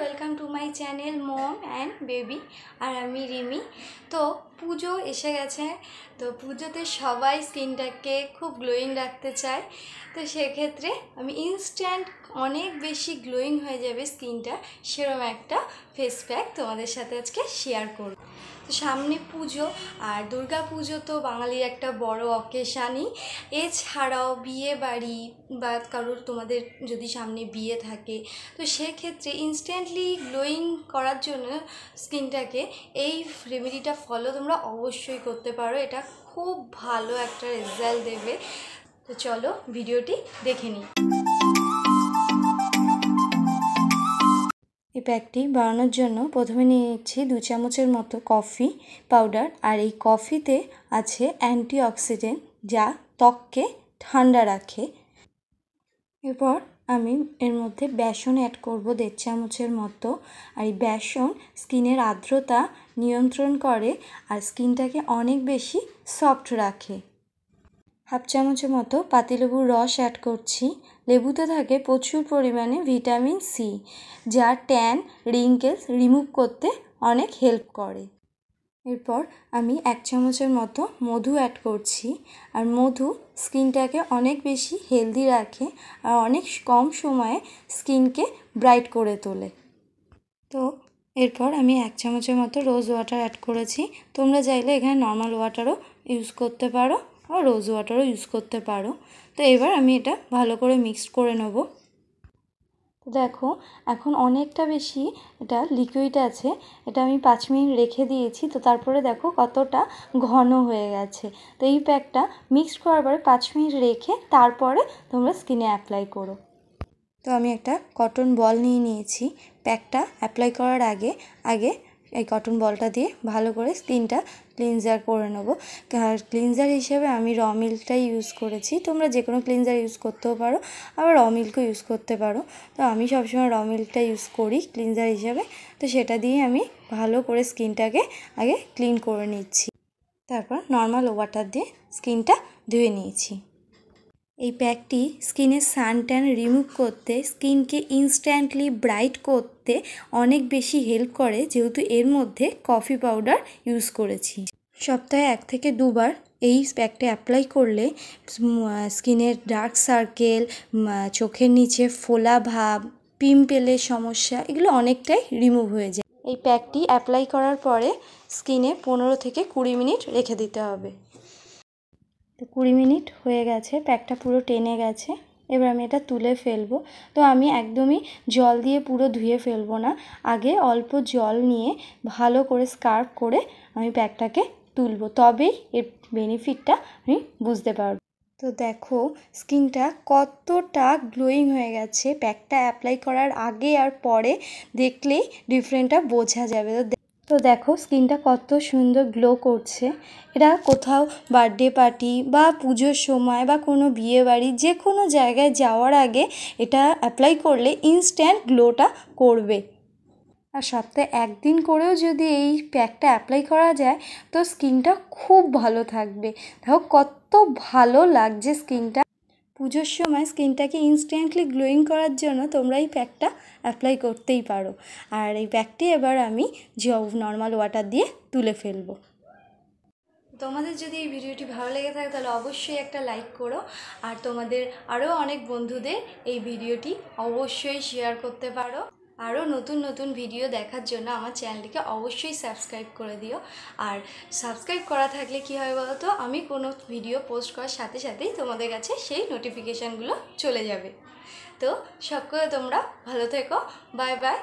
welcome to my channel mom and baby আর আমি রিমি তো পুজো এসে গেছে তো পুজোতে সবাই স্কিনটাকে খুব গ্লোয়িং রাখতে চায় তো সেক্ষেত্রে আমি ইনস্ট্যান্ট অনেক বেশি গ্লোয়িং হয়ে যাবে স্কিনটা সেরকম একটা ফেস প্যাক তোমাদের সাথে আজকে শেয়ার করব তো সামনে পুজো আর দুর্গা পুজো তো বাঙালির একটা বড় অকেশানই এছাড়াও বিয়ে বাড়ি বা কারোর তোমাদের যদি সামনে বিয়ে থাকে তো সেক্ষেত্রে ইনস্ট্যান্টলি গ্লোয়িং করার জন্য স্কিনটাকে এই রেমেডিটা ফলো তোমরা তোমরা অবশ্যই করতে পারো এটা খুব ভালো একটা রেজাল্ট দেবে তো চলো ভিডিওটি দেখে নিই এই প্যাকটি বানানোর জন্য প্রথমে নিয়ে নিচ্ছি দু চামচের মতো কফি পাউডার আর এই কফিতে আছে অ্যান্টিঅক্সিডেন্ট যা ত্বককে ঠান্ডা রাখে এরপর আমি এর মধ্যে বেসন অ্যাড করব দেড় চামচের মতো আর এই বেসন স্কিনের আর্দ্রতা নিয়ন্ত্রণ করে আর স্কিনটাকে অনেক বেশি সফট রাখে হাফ চামচের মতো পাতিলেবুর রস অ্যাড করছি লেবুতে থাকে প্রচুর পরিমাণে ভিটামিন সি যা ট্যান রিঙ্কেলস রিমুভ করতে অনেক হেল্প করে এরপর আমি এক চামচের মতো মধু অ্যাড করছি আর মধু স্কিনটাকে অনেক বেশি হেলদি রাখে আর অনেক কম সময়ে স্কিনকে ব্রাইট করে তোলে তো এরপর আমি এক চামচের মতো রোজ ওয়াটার অ্যাড করেছি তোমরা চাইলে এখানে নর্মাল ওয়াটারও ইউজ করতে পারো আর রোজ ওয়াটারও ইউজ করতে পারো তো এবার আমি এটা ভালো করে মিক্সড করে নেবো দেখো এখন অনেকটা বেশি এটা লিকুইড আছে এটা আমি পাঁচ মিনিট রেখে দিয়েছি তো তারপরে দেখো কতটা ঘন হয়ে গেছে তো এই প্যাকটা মিক্স করার পরে পাঁচ মিনিট রেখে তারপরে তোমরা স্কিনে অ্যাপ্লাই করো তো আমি একটা কটন বল নিয়ে নিয়েছি প্যাকটা অ্যাপ্লাই করার আগে আগে এই কটন বলটা দিয়ে ভালো করে স্কিনটা ক্লিনজার করে নেবো আর ক্লিনজার হিসেবে আমি র মিল্কটাই ইউজ করেছি তোমরা যে কোনো ক্লিনজার ইউজ করতেও পারো আবার র মিল্কও ইউজ করতে পারো তো আমি সবসময় র মিল্কটা ইউজ করি ক্লিনজার হিসেবে তো সেটা দিয়ে আমি ভালো করে স্কিনটাকে আগে ক্লিন করে নিচ্ছি তারপর নর্মাল ওয়াটার দিয়ে স্কিনটা ধুয়ে নিয়েছি এই প্যাকটি স্কিনের সান ট্যান রিমুভ করতে স্কিনকে ইনস্ট্যান্টলি ব্রাইট করতে অনেক বেশি হেল্প করে যেহেতু এর মধ্যে কফি পাউডার ইউজ করেছি সপ্তাহে এক থেকে দুবার এই প্যাকটা অ্যাপ্লাই করলে স্কিনের ডার্ক সার্কেল চোখের নিচে ফোলা ভাব পিম্পেলের সমস্যা এগুলো অনেকটাই রিমুভ হয়ে যায় এই প্যাকটি অ্যাপ্লাই করার পরে স্কিনে পনেরো থেকে কুড়ি মিনিট রেখে দিতে হবে তো কুড়ি মিনিট হয়ে গেছে প্যাকটা পুরো টেনে গেছে এবার আমি এটা তুলে ফেলবো তো আমি একদমই জল দিয়ে পুরো ধুয়ে ফেলবো না আগে অল্প জল নিয়ে ভালো করে স্কার্ফ করে আমি প্যাকটাকে তুলবো তবেই এর বেনিফিটটা আমি বুঝতে পারবো তো দেখো স্কিনটা কতটা গ্লোয়িং হয়ে গেছে প্যাকটা অ্যাপ্লাই করার আগে আর পরে দেখলেই ডিফারেন্টটা বোঝা যাবে তো তো দেখো স্কিনটা কত সুন্দর গ্লো করছে এটা কোথাও বার্থডে পার্টি বা পুজোর সময় বা কোনো বিয়েবাড়ি যে কোনো জায়গায় যাওয়ার আগে এটা অ্যাপ্লাই করলে ইনস্ট্যান্ট গ্লোটা করবে আর সপ্তাহে একদিন করেও যদি এই প্যাকটা অ্যাপ্লাই করা যায় তো স্কিনটা খুব ভালো থাকবে দেখো কত ভালো লাগছে স্কিনটা পুজোর সময় স্কিনটাকে ইনস্ট্যান্টলি গ্লোয়িং করার জন্য তোমরা এই প্যাকটা অ্যাপ্লাই করতেই পারো আর এই প্যাকটি এবার আমি জব নর্মাল ওয়াটার দিয়ে তুলে ফেলবো তোমাদের যদি এই ভিডিওটি ভালো লেগে থাকে তাহলে অবশ্যই একটা লাইক করো আর তোমাদের আরও অনেক বন্ধুদের এই ভিডিওটি অবশ্যই শেয়ার করতে পারো আরও নতুন নতুন ভিডিও দেখার জন্য আমার চ্যানেলটিকে অবশ্যই সাবস্ক্রাইব করে দিও আর সাবস্ক্রাইব করা থাকলে কী হয় বলো তো আমি কোনো ভিডিও পোস্ট করার সাথে সাথেই তোমাদের কাছে সেই নোটিফিকেশানগুলো চলে যাবে তো সকলে তোমরা ভালো থেকো বাই বাই